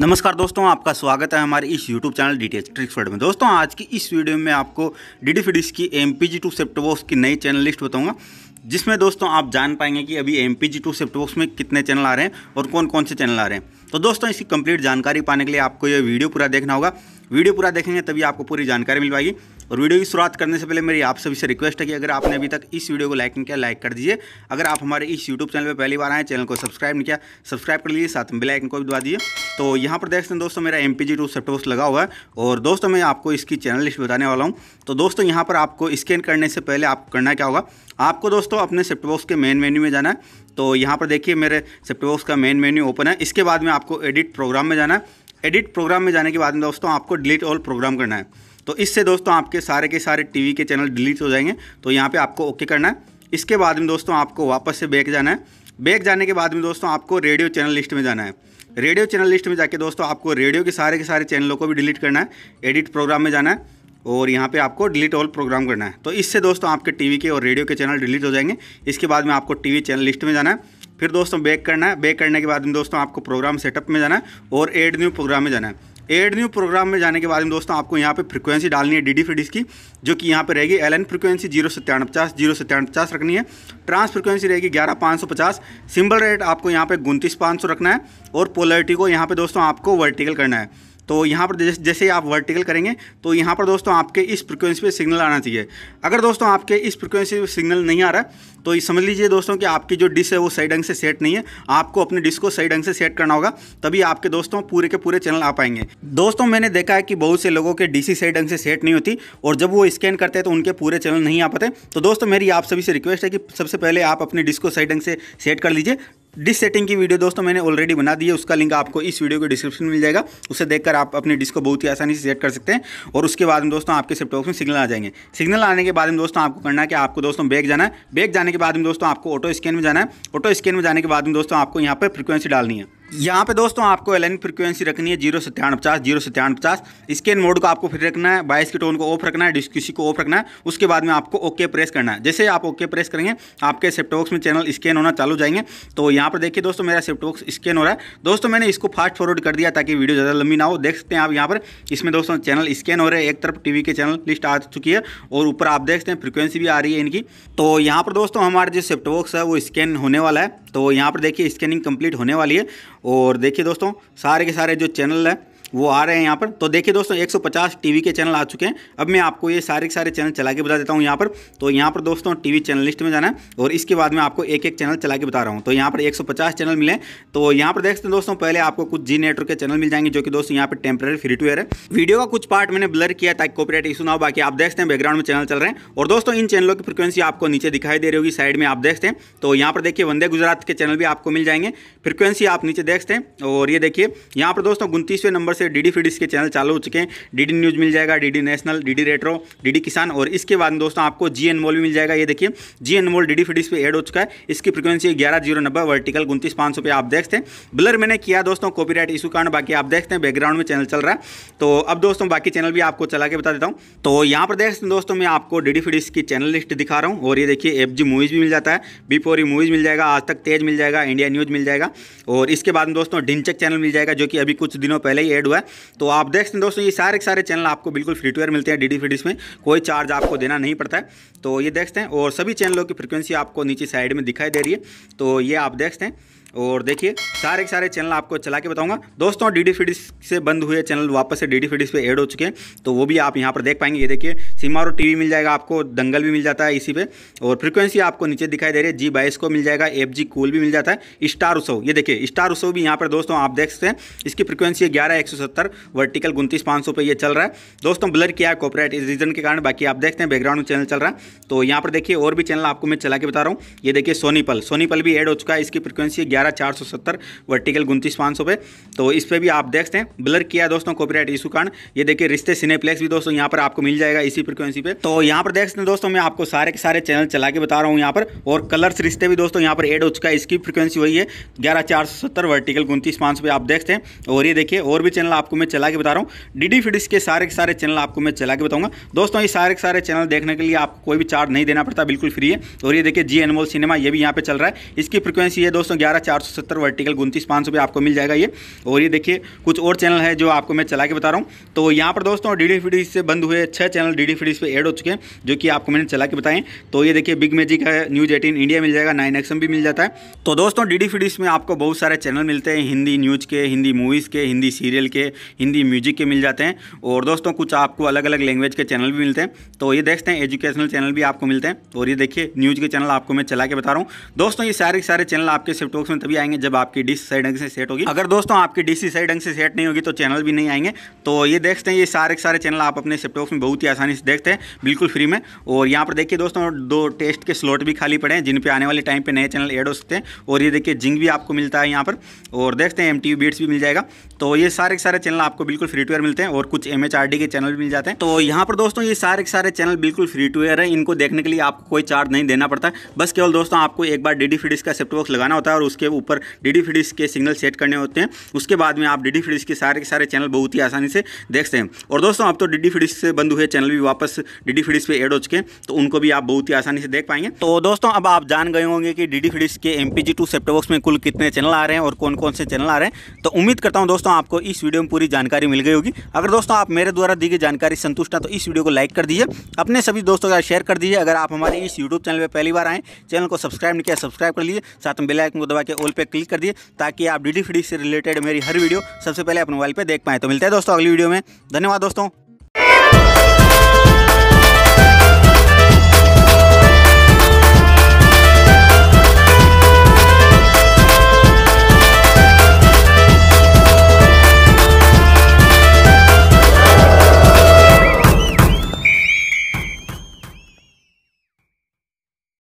नमस्कार दोस्तों आपका स्वागत है हमारे इस YouTube channel D T tricks word में दोस्तों आज की इस वीडियो में आपको डी डी फिडिक्स की M P G two set top box की नई चैनल लिस्ट बताऊंगा जिसमें दोस्तों आप जान पाएंगे कि अभी M P G two set top box में कितने चैनल आ रहे हैं और कौन कौन से चैनल आ रहे हैं तो दोस्तों इसकी कंप्लीट जानकारी पाने के लिए आपको यह वीडियो पूरा देखना होगा वीडियो पूरा देखेंगे तभी आपको पूरी जानकारी मिल पाएगी और वीडियो की शुरुआत करने से पहले मेरी आप सभी से रिक्वेस्ट है कि अगर आपने अभी तक इस वीडियो को लाइक नहीं किया लाइक कर दीजिए अगर आप हमारे इस यूट्यूब चैनल पर पहली बार आए चैनल को सब्सक्राइब नहीं किया सब्सक्राइब कर लीजिए साथ में बेलाइकन को भी दबा दीजिए तो यहाँ पर देख सकते हैं दोस्तों मेरा एम पी जी टू सेटोस लगा हुआ है और दोस्तों मैं आपको इसकी चैनल लिस्ट बताने वाला हूँ तो दोस्तों यहाँ पर आपको स्कैन करने से पहले आपको करना क्या होगा आपको दोस्तों अपने सेप्टबॉक्स के मेन मेन्यू में जाना है तो यहाँ पर देखिए मेरे सेप्टबॉक्स का मेन मेन्यू ओपन है इसके बाद में आपको एडिट प्रोग्राम में जाना है एडिट प्रोग्राम में जाने के बाद में दोस्तों आपको डिलीट ऑल प्रोग्राम करना है तो इससे दोस्तों आपके सारे के सारे टीवी के चैनल डिलीट हो जाएंगे तो यहाँ पे आपको ओके करना है इसके बाद में दोस्तों आपको वापस से बैक जाना है बैक जाने के बाद में दोस्तों आपको रेडियो चैनल लिस्ट में जाना है रेडियो चैनल लिस्ट में जाके दोस्तों आपको रेडियो के सारे के सारे चैनलों को भी डिलीट करना है एडिट प्रोग्राम में जाना है और यहाँ पे आपको डिलीट ऑल प्रोग्राम करना है तो इससे दोस्तों आपके टीवी के और रेडियो के चैनल डिलीट हो जाएंगे इसके बाद में आपको टीवी चैनल लिस्ट में जाना है फिर दोस्तों बैक करना है बैक करने के बाद में दोस्तों आपको प्रोग्राम सेटअप में जाना है और एड न्यू प्रोग्राम में जाना है एड न्यू प्रोग्राम में जाने के बाद में दोस्तों आपको यहाँ पे फ्रीक्वेंसी डालनी है डी डी फ्रीडिस की जो कि यहाँ पे रहेगी एल एन फ्रीक्वेंसी जीरो सत्तावन पचास जीरो सत्तावन पचास रखनी है ट्रांस फ्रीक्वेंसी रहेगी ग्यारह पाँच सौ पचास सिम्बल रेट आपको यहाँ पे उनतीस पाँच सौ रखना है और पोलरिटी को यहाँ पे दोस्तों आपको वर्टिकल करना है तो यहाँ पर जैसे ही आप वर्टिकल करेंगे तो यहाँ पर दोस्तों आपके इस फ्रिक्वेंसी पे सिग्नल आना चाहिए अगर दोस्तों आपके इस फ्रिक्वेंसी पे सिग्नल नहीं आ रहा है तो ये समझ लीजिए दोस्तों कि आपकी जो डिश है वो सही ढंग से सेट नहीं है आपको अपने डिश को सही ढंग से सेट करना होगा तभी आपके दोस्तों पूरे के पूरे चैनल आ पाएंगे दोस्तों मैंने देखा है कि बहुत से लोगों के डी सही ढंग से सेट नहीं होती और जब वो स्कैन करते हैं तो उनके पूरे चैनल नहीं आ पाते तो दोस्तों मेरी आप सभी से रिक्वेस्ट है कि सबसे पहले आप अपने डिश को सही ढंग से सेट कर लीजिए डिस सेटिंग की वीडियो दोस्तों मैंने ऑलरेडी बना दी है उसका लिंक आपको इस वीडियो के डिस्क्रिप्शन में मिल जाएगा उसे देखकर आप अपने डिस्क को बहुत ही आसानी से सेट कर सकते हैं और उसके बाद में दोस्तों आपके सेपटॉप में सिग्नल आ जाएंगे सिग्नल आने के बाद में दोस्तों आपको करना है कि आपको दोस्तों बैग जाना है बैग जाने के बाद में दोस्तों आपको ऑटो स्कैन में जाना है ऑटो स्कैन में जाने के बाद में दोस्तों आपको यहाँ पर फ्रिक्वेंसी डालनी है यहाँ पे दोस्तों आपको एल फ्रीक्वेंसी रखनी है जीरो सत्तावन पचास जीरो सत्तावन पचास स्कैन मोड को आपको फिर रखना है बाईस के टोन को ऑफ रखना है डिस्क्यूसी को ऑफ रखना है उसके बाद में आपको ओके प्रेस करना है जैसे आप ओके प्रेस करेंगे आपके सेप्टॉक्स में चैनल स्कैन होना चालू जाएंगे तो यहाँ पर देखिए दोस्तों मेरा सेप्टॉक्स स्कैन हो रहा है दोस्तों मैंने इसको फास्ट फॉरवर्ड कर दिया ताकि वीडियो ज़्यादा लंबी ना हो देख सकते हैं आप यहाँ पर इसमें दोस्तों चैनल स्कैन हो रहे हैं एक तरफ टी के चैनल लिस्ट आ चुकी है और ऊपर आप देख सकते हैं फ्रिक्वेंसी भी आ रही है इनकी तो यहाँ पर दोस्तों हमारा जो सेप्टॉक्स है वो स्कैन होने वाला है तो यहाँ पर देखिए स्कैनिंग कंप्लीट होने वाली है और देखिए दोस्तों सारे के सारे जो चैनल है वो आ रहे हैं यहाँ पर तो देखिए दोस्तों 150 टीवी के चैनल आ चुके हैं अब मैं आपको ये सारे के सारे चैनल चला के बता देता हूँ यहाँ पर तो यहाँ पर दोस्तों टीवी चैनल लिस्ट में जाना है और इसके बाद में आपको एक एक चैनल चला के बता रहा हूँ तो यहाँ पर 150 चैनल मिले तो यहाँ पर देख सकते हैं दोस्तों पहले आपको कुछ जी नेटवर्क के चैनल मिल जाएंगे जो कि दोस्तों यहाँ पर टेम्प्रेरी फ्री टू एयर है वीडियो का कुछ पार्ट मैंने ब्लर किया ताकि कॉपरेट इशू ना हो बाकी आप देखते हैं बैकग्राउंड में चैनल चल रहे हैं और दोस्तों इन चैनलों की फ्रिक्वेंसी आपको नीचे दिखाई दे रही होगी साइड में आप देखते हैं तो यहाँ पर देखिए वंदे गुजरात के चैनल भी आपको मिल जाएंगे फ्रिक्वेंसी आप नीचे देखते हैं और ये देखिए यहाँ पर दोस्तों उनतीसवें नंबर से डी डी के चैनल चालू हो चुके हैं डी न्यूज़ मिल जाएगा D national D retro D Kisan और इसके बाद दोस्तों आपको जी एनमोल भी मिल जाएगा ये देखिए जी एनमोल डी डी फिडिस पे एड हो चुका है इसकी फ्रिक्वेंसी ग्यारह जीरो नब्बे वर्टिकल उनतीस पाँच सौ पे आप देखते हैं ब्लर मैंने किया दोस्तों कॉपीराइट इशू कारण बाकी आप देखते हैं बैकग्राउंड में चैनल चल रहा है तो अब दोस्तों बाकी चैनल भी आपको चला के बता देता हूँ तो यहाँ पर देखते हैं दोस्तों मैं आपको डी डी फिडिस की चैनल लिस्ट दिखा रहा हूँ और ये देखिए एफ जी मूवीज़ भी मिल जाता है बी फोर मूवीज़ मिल जाएगा आज तक तेज मिल जाएगा इंडिया न्यूज़ मिल जाएगा और इसके बाद दोस्तों ढिनचक चैनल मिल जाएगा जो कि अभी कुछ दिनों पहले ही एड हुआ है तो आप देख सकते हैं दोस्तों ये सारे सारे चैनल आपको बिल्कुल फ्री टू एयर मिलते हैं डी डी में कोई चार्ज आपको देना नहीं पड़ता है तो ये देखते हैं और सभी चैनलों की फ्रिक्वेंसी आपको नीचे साइड में दिखाई दे रही है तो ये आप देखते हैं और देखिए सारे के सारे चैनल आपको चला के बताऊंगा दोस्तों डी डी से बंद हुए चैनल वापस से डी डी पे ऐड हो चुके हैं तो वो भी आप यहाँ पर देख पाएंगे ये देखिए सीमारो टीवी मिल जाएगा आपको दंगल भी मिल जाता है इसी पे और फ्रिक्वेंसी आपको नीचे दिखाई दे रही है जी बाईस को मिल जाएगा एफ जी कूल भी मिल जाता है स्टार उत्सव ये देखिए स्टार उत्सव भी यहाँ पर दोस्तों आप देख सकते हैं इसकी फ्रिक्वेंसी है ग्यारह एक सौ सत्तर वर्टिकल उनतीस पाँच सौ पर यह चल रहा है दोस्तों ब्लर किया है कॉपरेट इस रीजन के कारण बाकी आप देखते हैं बैकग्राउंड में चैनल चल रहा है तो यहाँ पर देखिए और भी चैनल आपको मैं चला के बता रहा हूँ ये देखिए सोनीपल सोनीपल भी एड हो चुका है इसकी फ्रिक्वेंसी ग्यारह चार सौ सत्तर वर्टिकल उनतीस पाँच सौ पे तो इस पर भी आप देखते हैं ब्लर किया है दोस्तों कॉपीराइट इशू कारण ये देखिए रिश्ते सिनेप्लेक्स भी दोस्तों यहाँ पर आपको मिल जाएगा इसी फ्रिक्वेंसी पे तो यहाँ पर देखते हैं दोस्तों मैं आपको सारे के सारे चैनल चला के बता रहा हूँ यहाँ पर और कलर्स रिश्ते भी दोस्तों यहाँ पर एड हो चुका है इसकी फ्रिक्वेंसी वही है ग्यारह चार सौ सत्तर वर्टिकल उनतीस पाँच पे आप देखते हैं और ये देखिए और भी चैनल आपको मैं चला के बता रहा हूँ डीडी फिडिस के सारे के सारे चैनल आपको मैं चला के बताऊंगा दोस्तों ये सारे के सारे चैनल देखने के लिए आपको कोई भी चार्ज नहीं देना पड़ता बिल्कुल फ्री है और ये देखिए जी एनमोल सिनेमा ये भी यहाँ पे चल रहा है इसकी फ्रिक्वेंसी है दोस्तों ग्यारह 470 वर्टिकल उनतीस पाँच सौ आपको मिल जाएगा ये और ये देखिए कुछ और चैनल है जो आपको मैं चला के बता रहा हूँ तो यहाँ पर दोस्तों डी डी फ्रीज से बंद हुए छः चैनल डी डी फ्रीज पर एड हो चुके हैं जो कि आपको मैंने चला के बताएं तो ये देखिए बिग मैजिक है न्यूज़ एटीन इंडिया मिल जाएगा नाइन एक्सम भी मिल जाता है तो दोस्तों डी डी फ्रीज में आपको बहुत सारे चैनल मिलते हैं हिंदी न्यूज़ के हिंदी मूवीज़ के हिंदी सीरियल के हिंदी म्यूजिक के मिल जाते हैं और दोस्तों कुछ आपको अलग अलग लैंग्वेज के चैनल भी मिलते हैं तो ये देखते हैं एजुकेशनल चैनल भी आपको मिलते हैं और ये देखिए न्यूज़ के चैनल आपको मैं चला के बता रहा हूँ दोस्तों ये सारे सारे चैनल आपके सिफ्टॉक्स में में तभी आएंगे जब आपकी डिश सही ढंग से सेट होगी अगर दोस्तों आपकी डिश सही ढंग से सेट नहीं होगी तो चैनल भी नहीं आएंगे तो ये देखते हैं ये सारे सारे चैनल आप अपने सेपटॉप में बहुत ही आसानी से देखते हैं बिल्कुल फ्री में और यहाँ पर देखिए दोस्तों दो टेस्ट के स्लॉट भी खाली पड़े हैं जिन पर आने वाले टाइम पर नए चैनल एड हो सकते हैं और ये देखिए जिंग भी आपको मिलता है यहाँ पर और देखते हैं एम बीट्स भी मिल जाएगा तो ये सारे के सारे चैनल आपको बिल्कुल फ्री टूर मिलते हैं और कुछ एम के चैनल भी मिल जाते हैं तो यहाँ पर दोस्तों ये सारे के सारे चैनल बिल्कुल फ्री टू एयर है इनको देखने के लिए आपको कोई चार्ज नहीं देना पड़ता बस केवल दोस्तों आपको एक बार डी डी का सेप्ट बॉक्स लगाना होता है और उसके ऊपर डी डी के सिग्नल सेट करने होते हैं उसके बाद में आप डी डी के सारे के सारे चैनल बहुत ही आसानी से देख सकते हैं और दोस्तों आप तो डी डी से बंद हुए चैनल भी वापस डी डी पे एड हो चुके तो उनको भी आप बहुत ही आसानी से देख पाएंगे तो दोस्तों अब आप जान गए होंगे कि डी डी के एम पी जी टू में कुल कितने चैनल आ रहे हैं और कौन कौन से चैनल आ रहे हैं तो उम्मीद करता हूँ दोस्तों आपको इस वीडियो में पूरी जानकारी मिल गई होगी अगर दोस्तों आप मेरे द्वारा दी गई जानकारी संतुष्ट है तो इस वीडियो को लाइक कर दीजिए अपने सभी दोस्तों के साथ शेयर कर दीजिए अगर आप हमारे इस यूट्यूब चैनल पर पहली बार आए चैनल को सब्सक्राइब नहीं किया सब्सक्राइब कर लीजिए साथ में बेलाइकन को दबा के ऑल पे क्लिक कर दिए ताकि आप डी डी से रिलेटेड मेरी हर वीडियो सबसे पहले अपने मोबाइल पर देख पाएँ तो मिलते हैं दोस्तों अगली वीडियो में धन्यवाद दोस्तों